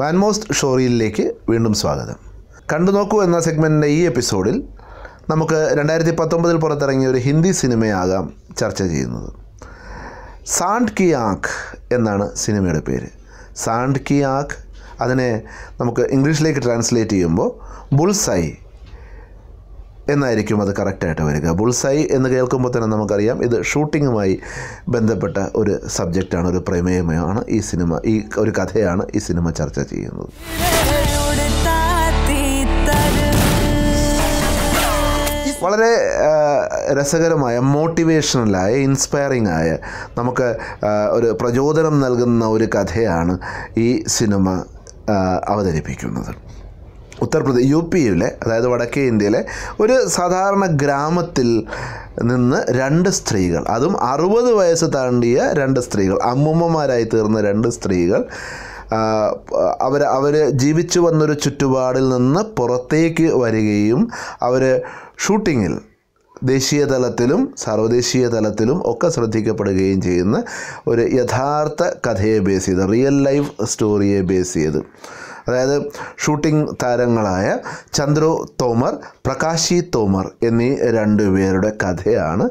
വാൻമോസ്റ്റ് ഷോറിയിലേക്ക് വീണ്ടും സ്വാഗതം കണ്ടു നോക്കൂ എന്ന സെഗ്മെൻറ്റിൻ്റെ ഈ എപ്പിസോഡിൽ നമുക്ക് രണ്ടായിരത്തി പത്തൊമ്പതിൽ പുറത്തിറങ്ങിയ ഒരു ഹിന്ദി സിനിമയാകാം ചർച്ച ചെയ്യുന്നത് സാൻഡ് കി ആഖ് എന്നാണ് സിനിമയുടെ പേര് സാൻഡ് കി ആഖ് അതിനെ നമുക്ക് ഇംഗ്ലീഷിലേക്ക് ട്രാൻസ്ലേറ്റ് ചെയ്യുമ്പോൾ ബുൾസൈ എന്നായിരിക്കും അത് കറക്റ്റായിട്ട് വരിക ബുൾസായി എന്ന് കേൾക്കുമ്പോൾ തന്നെ നമുക്കറിയാം ഇത് ഷൂട്ടിങ്ങുമായി ബന്ധപ്പെട്ട ഒരു സബ്ജക്റ്റാണ് ഒരു പ്രമേയമാണ് ഈ സിനിമ ഈ ഒരു കഥയാണ് ഈ സിനിമ ചർച്ച ചെയ്യുന്നത് വളരെ രസകരമായ മോട്ടിവേഷണലായ ഇൻസ്പയറിംഗ് ആയ നമുക്ക് ഒരു പ്രചോദനം നൽകുന്ന ഒരു കഥയാണ് ഈ സിനിമ അവതരിപ്പിക്കുന്നത് ഉത്തർപ്രദേശ് യു പിയിലെ അതായത് വടക്കേ ഇന്ത്യയിലെ ഒരു സാധാരണ ഗ്രാമത്തിൽ നിന്ന് രണ്ട് സ്ത്രീകൾ അതും അറുപത് വയസ്സ് താണ്ടിയ രണ്ട് സ്ത്രീകൾ അമ്മുമ്മമാരായി തീർന്ന രണ്ട് സ്ത്രീകൾ അവർ അവർ ജീവിച്ചു വന്നൊരു ചുറ്റുപാടിൽ നിന്ന് പുറത്തേക്ക് വരികയും അവർ ഷൂട്ടിങ്ങിൽ ദേശീയ തലത്തിലും സർവദേശീയ തലത്തിലും ഒക്കെ ശ്രദ്ധിക്കപ്പെടുകയും ചെയ്യുന്ന ഒരു യഥാർത്ഥ കഥയെ ബേസ് ചെയ്ത് റിയൽ ലൈഫ് സ്റ്റോറിയെ ബേസ് ചെയ്ത് അതായത് ഷൂട്ടിംഗ് താരങ്ങളായ ചന്ദ്രു തോമർ പ്രകാശി തോമർ എന്നീ രണ്ടു പേരുടെ കഥയാണ്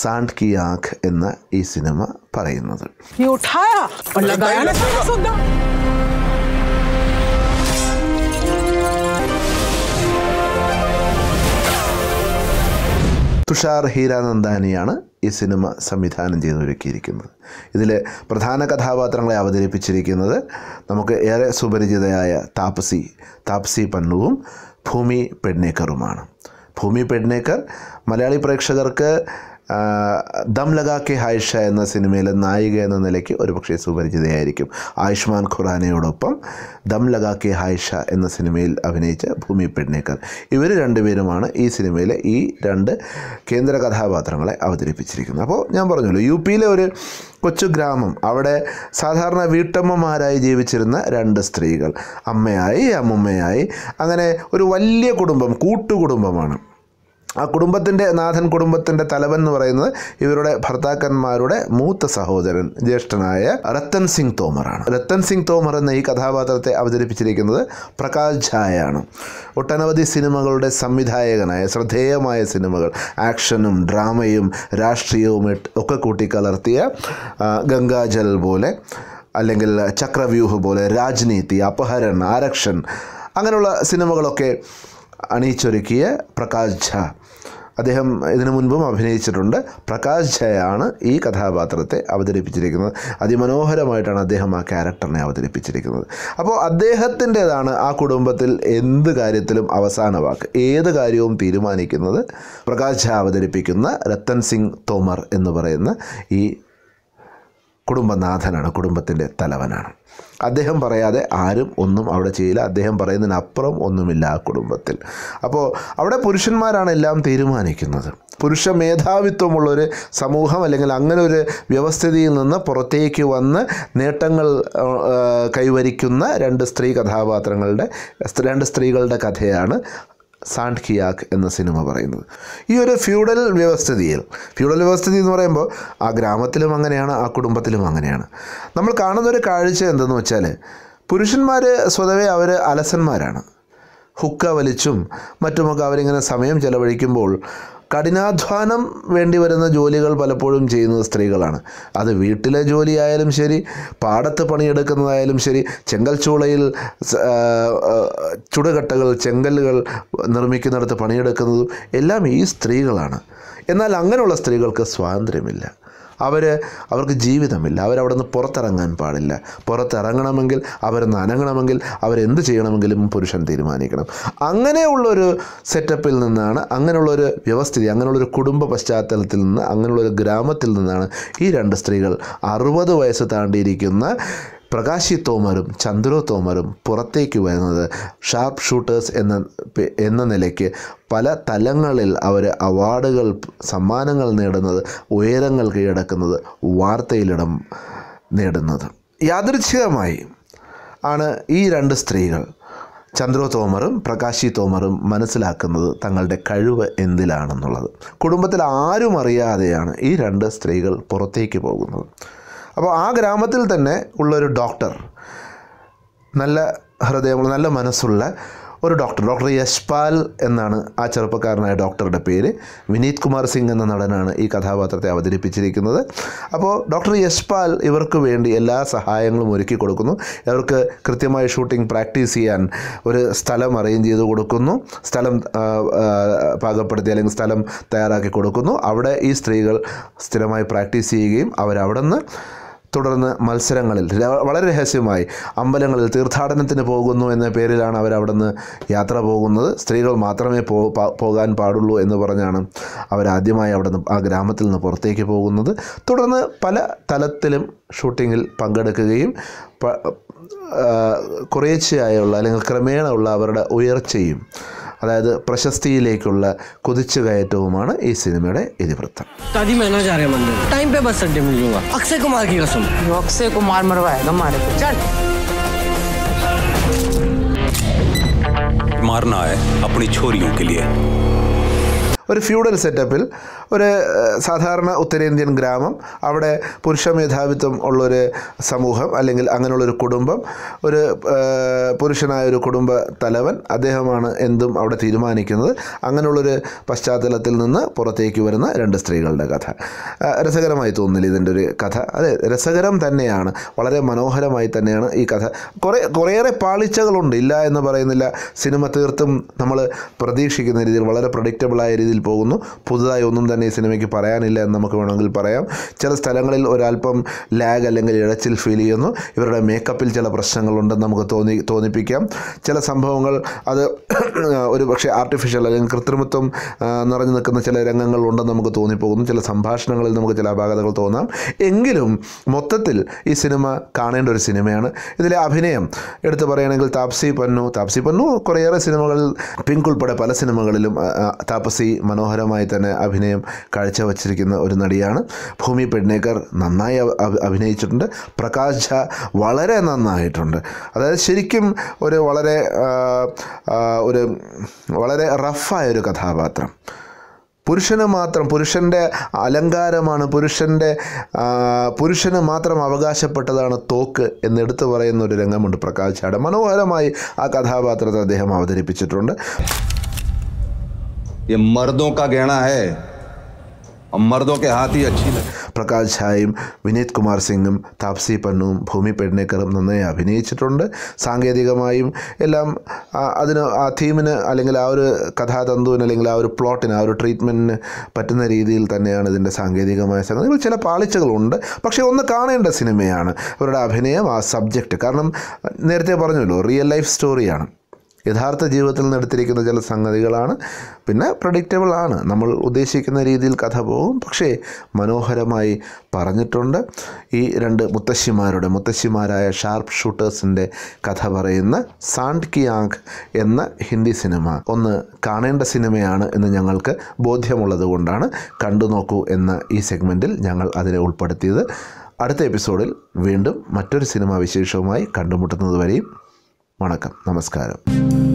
സാൻഡ് കി ആഖ് എന്ന ഈ സിനിമ പറയുന്നത് തുഷാർ ഹീരാനന്ദാനിയാണ് ഈ സിനിമ സംവിധാനം ഒരുക്കിയിരിക്കുന്നത് ഇതിൽ പ്രധാന കഥാപാത്രങ്ങളെ അവതരിപ്പിച്ചിരിക്കുന്നത് നമുക്ക് ഏറെ സുപരിചിതയായ താപ്സി താപ്സി പണ്ണുവും ഭൂമി പെഡ്നേക്കറുമാണ് ഭൂമി പെഡ്നേക്കർ മലയാളി പ്രേക്ഷകർക്ക് ദം ലഗാ കെ ഹൈഷ എന്ന സിനിമയിലെ നായിക എന്ന നിലയ്ക്ക് ഒരുപക്ഷെ സുപരിചിതയായിരിക്കും ആയുഷ്മാൻ ഖുറാനയോടൊപ്പം ദം ലഗാ കെ ഹൈഷ എന്ന സിനിമയിൽ അഭിനയിച്ച ഭൂമി പെഡ്നേക്കർ ഇവർ രണ്ടുപേരുമാണ് ഈ സിനിമയിലെ ഈ രണ്ട് കേന്ദ്ര കഥാപാത്രങ്ങളെ അവതരിപ്പിച്ചിരിക്കുന്നത് അപ്പോൾ ഞാൻ പറഞ്ഞല്ലോ യു പിയിലെ ഒരു കൊച്ചു ഗ്രാമം അവിടെ സാധാരണ വീട്ടമ്മമാരായി ജീവിച്ചിരുന്ന രണ്ട് സ്ത്രീകൾ അമ്മയായി അമ്മുമ്മയായി അങ്ങനെ ഒരു വലിയ കുടുംബം കൂട്ടുകുടുംബമാണ് ആ കുടുംബത്തിൻ്റെ നാഥൻ കുടുംബത്തിൻ്റെ തലവൻ എന്ന് പറയുന്നത് ഇവരുടെ ഭർത്താക്കന്മാരുടെ മൂത്ത സഹോദരൻ ജ്യേഷ്ഠനായ രത്തൻ സിംഗ് തോമറാണ് രത്തൻ സിംഗ് തോമർ എന്ന ഈ കഥാപാത്രത്തെ അവതരിപ്പിച്ചിരിക്കുന്നത് പ്രകാശ് ഝായാണ് ഒട്ടനവധി സിനിമകളുടെ സംവിധായകനായ ശ്രദ്ധേയമായ സിനിമകൾ ആക്ഷനും ഡ്രാമയും രാഷ്ട്രീയവും ഒക്കെ കൂട്ടിക്കലർത്തിയ ഗംഗാജൽ പോലെ അല്ലെങ്കിൽ ചക്രവ്യൂഹ് പോലെ രാജ്നീതി അപഹരൺ ആരക്ഷൻ അങ്ങനെയുള്ള സിനിമകളൊക്കെ അണിയിച്ചൊരുക്കിയ പ്രകാശ് ഝ അദ്ദേഹം ഇതിനു മുൻപും അഭിനയിച്ചിട്ടുണ്ട് പ്രകാശ് ഝയാണ് ഈ കഥാപാത്രത്തെ അവതരിപ്പിച്ചിരിക്കുന്നത് അതിമനോഹരമായിട്ടാണ് അദ്ദേഹം ആ ക്യാരക്ടറിനെ അവതരിപ്പിച്ചിരിക്കുന്നത് അപ്പോൾ അദ്ദേഹത്തിൻ്റെതാണ് ആ കുടുംബത്തിൽ എന്ത് കാര്യത്തിലും അവസാന വാക്ക് ഏത് കാര്യവും തീരുമാനിക്കുന്നത് പ്രകാശ് ഝ അവതരിപ്പിക്കുന്ന രത്തൻ സിംഗ് തോമർ എന്ന് പറയുന്ന ഈ കുടുംബനാഥനാണ് കുടുംബത്തിൻ്റെ തലവനാണ് അദ്ദേഹം പറയാതെ ആരും ഒന്നും അവിടെ ചെയ്യില്ല അദ്ദേഹം പറയുന്നതിനപ്പുറം ഒന്നുമില്ല ആ കുടുംബത്തിൽ അപ്പോൾ അവിടെ പുരുഷന്മാരാണ് എല്ലാം തീരുമാനിക്കുന്നത് പുരുഷ മേധാവിത്വമുള്ളൊരു സമൂഹം അല്ലെങ്കിൽ അങ്ങനെ ഒരു വ്യവസ്ഥിതിയിൽ നിന്ന് പുറത്തേക്ക് വന്ന് നേട്ടങ്ങൾ കൈവരിക്കുന്ന രണ്ട് സ്ത്രീ കഥാപാത്രങ്ങളുടെ രണ്ട് സ്ത്രീകളുടെ കഥയാണ് സാൻഡ് കിയാക്ക് എന്ന സിനിമ പറയുന്നത് ഈ ഒരു ഫ്യൂഡൽ വ്യവസ്ഥിതിയിൽ ഫ്യൂഡൽ വ്യവസ്ഥിതി എന്ന് പറയുമ്പോൾ ആ ഗ്രാമത്തിലും അങ്ങനെയാണ് ആ കുടുംബത്തിലും അങ്ങനെയാണ് നമ്മൾ കാണുന്ന ഒരു കാഴ്ച എന്തെന്ന് വെച്ചാൽ പുരുഷന്മാർ സ്വതവേ അവർ അലസന്മാരാണ് ഹുക്ക വലിച്ചും മറ്റുമൊക്കെ അവരിങ്ങനെ സമയം ചെലവഴിക്കുമ്പോൾ കഠിനാധ്വാനം വേണ്ടി വരുന്ന ജോലികൾ പലപ്പോഴും ചെയ്യുന്നത് സ്ത്രീകളാണ് അത് വീട്ടിലെ ജോലിയായാലും ശരി പാടത്ത് പണിയെടുക്കുന്നതായാലും ശരി ചൂളയിൽ ചുടുകട്ടകൾ ചെങ്കല്ലുകൾ നിർമ്മിക്കുന്നിടത്ത് പണിയെടുക്കുന്നതും എല്ലാം ഈ സ്ത്രീകളാണ് എന്നാൽ അങ്ങനെയുള്ള സ്ത്രീകൾക്ക് സ്വാതന്ത്ര്യമില്ല അവർ അവർക്ക് ജീവിതമില്ല അവരവിടെ നിന്ന് പുറത്തിറങ്ങാൻ പാടില്ല പുറത്തിറങ്ങണമെങ്കിൽ അവർ നനങ്ങണമെങ്കിൽ അവരെന്ത് ചെയ്യണമെങ്കിലും പുരുഷൻ തീരുമാനിക്കണം അങ്ങനെയുള്ളൊരു സെറ്റപ്പിൽ നിന്നാണ് അങ്ങനെയുള്ളൊരു വ്യവസ്ഥിതി അങ്ങനെയുള്ളൊരു കുടുംബ പശ്ചാത്തലത്തിൽ നിന്ന് അങ്ങനെയുള്ളൊരു ഗ്രാമത്തിൽ നിന്നാണ് ഈ രണ്ട് സ്ത്രീകൾ അറുപത് വയസ്സ് താണ്ടിയിരിക്കുന്ന പ്രകാശി തോമരും ചന്ദ്രോ തോമരും പുറത്തേക്ക് വരുന്നത് ഷാർപ്പ് ഷൂട്ടേഴ്സ് എന്ന എന്ന നിലയ്ക്ക് പല തലങ്ങളിൽ അവർ അവാർഡുകൾ സമ്മാനങ്ങൾ നേടുന്നത് ഉയരങ്ങൾ കീഴടക്കുന്നത് വാർത്തയിലിടം നേടുന്നത് യാദൃച്ഛികമായി ആണ് ഈ രണ്ട് സ്ത്രീകൾ ചന്ദ്രോ തോമറും പ്രകാശി തോമറും മനസ്സിലാക്കുന്നത് തങ്ങളുടെ കഴിവ് എന്തിലാണെന്നുള്ളത് കുടുംബത്തിൽ ആരും അറിയാതെയാണ് ഈ രണ്ട് സ്ത്രീകൾ പുറത്തേക്ക് പോകുന്നത് അപ്പോൾ ആ ഗ്രാമത്തിൽ തന്നെ ഉള്ളൊരു ഡോക്ടർ നല്ല ഹൃദയമുള്ള നല്ല മനസ്സുള്ള ഒരു ഡോക്ടർ ഡോക്ടർ യശ്പാൽ എന്നാണ് ആ ചെറുപ്പക്കാരനായ ഡോക്ടറുടെ പേര് വിനീത് കുമാർ സിംഗ് എന്ന നടനാണ് ഈ കഥാപാത്രത്തെ അവതരിപ്പിച്ചിരിക്കുന്നത് അപ്പോൾ ഡോക്ടർ യശ്പാൽ ഇവർക്ക് വേണ്ടി എല്ലാ സഹായങ്ങളും ഒരുക്കി കൊടുക്കുന്നു ഇവർക്ക് കൃത്യമായി ഷൂട്ടിംഗ് പ്രാക്ടീസ് ചെയ്യാൻ ഒരു സ്ഥലം അറേഞ്ച് ചെയ്ത് കൊടുക്കുന്നു സ്ഥലം പാകപ്പെടുത്തി അല്ലെങ്കിൽ സ്ഥലം തയ്യാറാക്കി കൊടുക്കുന്നു അവിടെ ഈ സ്ത്രീകൾ സ്ഥിരമായി പ്രാക്ടീസ് ചെയ്യുകയും അവരവിടെ നിന്ന് തുടർന്ന് മത്സരങ്ങളിൽ വളരെ രഹസ്യമായി അമ്പലങ്ങളിൽ തീർത്ഥാടനത്തിന് പോകുന്നു എന്ന പേരിലാണ് അവർ യാത്ര പോകുന്നത് സ്ത്രീകൾ മാത്രമേ പോകാൻ പാടുള്ളൂ എന്ന് പറഞ്ഞാണ് അവരാദ്യമായി അവിടുന്ന് ആ ഗ്രാമത്തിൽ നിന്ന് പുറത്തേക്ക് പോകുന്നത് തുടർന്ന് പല തലത്തിലും ഷൂട്ടിങ്ങിൽ പങ്കെടുക്കുകയും കുറേശ്ശെയായുള്ള അല്ലെങ്കിൽ ക്രമേണ ഉള്ള അവരുടെ ഉയർച്ചയും അതായത് പ്രശസ്തിയിലേക്കുള്ള കുതിച്ചു കയറ്റവുമാണ് ഈ സിനിമയുടെ ഇതിവൃത്തം അക്ഷയ് കുമാർ അക്ഷയ് കുമാർ मारना है अपनी के लिए ഒരു ഫ്യൂഡൽ സെറ്റപ്പിൽ ഒരു സാധാരണ ഉത്തരേന്ത്യൻ ഗ്രാമം അവിടെ പുരുഷ മേധാവിത്വം ഉള്ളൊരു സമൂഹം അല്ലെങ്കിൽ അങ്ങനെയുള്ളൊരു കുടുംബം ഒരു പുരുഷനായ ഒരു കുടുംബ തലവൻ അദ്ദേഹമാണ് എന്തും അവിടെ തീരുമാനിക്കുന്നത് അങ്ങനെയുള്ളൊരു പശ്ചാത്തലത്തിൽ നിന്ന് പുറത്തേക്ക് വരുന്ന രണ്ട് സ്ത്രീകളുടെ കഥ രസകരമായി തോന്നില്ല ഇതിൻ്റെ ഒരു കഥ അതെ രസകരം തന്നെയാണ് വളരെ മനോഹരമായി തന്നെയാണ് ഈ കഥ കുറേ കുറേയേറെ പാളിച്ചകളുണ്ട് ഇല്ല എന്ന് പറയുന്നില്ല സിനിമ തീർത്തും നമ്മൾ പ്രതീക്ഷിക്കുന്ന രീതിയിൽ വളരെ പ്രഡിക്റ്റബിളായ രീതിയിൽ രീതിയിൽ പോകുന്നു പുതുതായി ഒന്നും തന്നെ ഈ സിനിമയ്ക്ക് പറയാനില്ല എന്ന് നമുക്ക് വേണമെങ്കിൽ പറയാം ചില സ്ഥലങ്ങളിൽ ഒരല്പം ലാഗ് അല്ലെങ്കിൽ ഇഴച്ചിൽ ഫീൽ ചെയ്യുന്നു ഇവരുടെ മേക്കപ്പിൽ ചില പ്രശ്നങ്ങളുണ്ടെന്ന് നമുക്ക് തോന്നി തോന്നിപ്പിക്കാം ചില സംഭവങ്ങൾ അത് ഒരു പക്ഷേ ആർട്ടിഫിഷ്യൽ അല്ലെങ്കിൽ കൃത്രിമത്വം നിറഞ്ഞു നിൽക്കുന്ന ചില രംഗങ്ങളുണ്ടെന്ന് നമുക്ക് തോന്നിപ്പോകുന്നു ചില സംഭാഷണങ്ങളിൽ നമുക്ക് ചില അപാകതകൾ തോന്നാം എങ്കിലും മൊത്തത്തിൽ ഈ സിനിമ കാണേണ്ട ഒരു സിനിമയാണ് ഇതിലെ അഭിനയം എടുത്തു പറയുകയാണെങ്കിൽ താപ്സി പന്നു താപ്സി പന്നു കുറേയേറെ സിനിമകളിൽ പിങ്ക് ഉൾപ്പെടെ പല സിനിമകളിലും താപസി മനോഹരമായി തന്നെ അഭിനയം കാഴ്ചവച്ചിരിക്കുന്ന ഒരു നടിയാണ് ഭൂമി പെഡ്നേക്കർ നന്നായി അഭിനയിച്ചിട്ടുണ്ട് പ്രകാശ് ഝാ വളരെ നന്നായിട്ടുണ്ട് അതായത് ശരിക്കും ഒരു വളരെ ഒരു വളരെ റഫായ ഒരു കഥാപാത്രം പുരുഷന് മാത്രം പുരുഷൻ്റെ അലങ്കാരമാണ് പുരുഷൻ്റെ പുരുഷന് മാത്രം അവകാശപ്പെട്ടതാണ് തോക്ക് എന്നെടുത്തു പറയുന്ന ഒരു രംഗമുണ്ട് പ്രകാശ് ചാട് മനോഹരമായി ആ കഥാപാത്രത്തെ അദ്ദേഹം അവതരിപ്പിച്ചിട്ടുണ്ട് ये मर्दों का गहना है और मर्दों के हाथ ही अच्छी പ്രകാശ് ഛായും വിനീത് കുമാർ സിംഗും താപ്സി പണ്ണും ഭൂമി പെണ്ണേക്കറും നന്നായി അഭിനയിച്ചിട്ടുണ്ട് സാങ്കേതികമായും എല്ലാം അതിന് ആ തീമിന് അല്ലെങ്കിൽ ആ ഒരു കഥാതന്തുവിന് അല്ലെങ്കിൽ ആ ഒരു പ്ലോട്ടിന് ആ ഒരു ട്രീറ്റ്മെൻറ്റിന് പറ്റുന്ന രീതിയിൽ തന്നെയാണ് ഇതിൻ്റെ സാങ്കേതികമായ സംഗതികൾ ചില പാളിച്ചകളുണ്ട് പക്ഷേ ഒന്ന് കാണേണ്ട സിനിമയാണ് അവരുടെ അഭിനയം ആ സബ്ജക്റ്റ് കാരണം നേരത്തെ പറഞ്ഞല്ലോ റിയൽ ലൈഫ് സ്റ്റോറിയാണ് യഥാർത്ഥ ജീവിതത്തിൽ നിന്ന് ചില സംഗതികളാണ് പിന്നെ പ്രഡിക്റ്റബിൾ ആണ് നമ്മൾ ഉദ്ദേശിക്കുന്ന രീതിയിൽ കഥ പോകും പക്ഷേ മനോഹരമായി പറഞ്ഞിട്ടുണ്ട് ഈ രണ്ട് മുത്തശ്ശിമാരുടെ മുത്തശ്ശിമാരായ ഷാർപ്പ് ഷൂട്ടേഴ്സിൻ്റെ കഥ പറയുന്ന സാൻഡ് കിയാങ് എന്ന ഹിന്ദി സിനിമ ഒന്ന് കാണേണ്ട സിനിമയാണ് എന്ന് ഞങ്ങൾക്ക് ബോധ്യമുള്ളത് കൊണ്ടാണ് കണ്ടു നോക്കൂ എന്ന ഈ സെഗ്മെൻറ്റിൽ ഞങ്ങൾ അതിനെ ഉൾപ്പെടുത്തിയത് അടുത്ത എപ്പിസോഡിൽ വീണ്ടും മറ്റൊരു സിനിമാ വിശേഷവുമായി കണ്ടുമുട്ടുന്നത് വരെയും வணக்கம் நமஸ்காரம்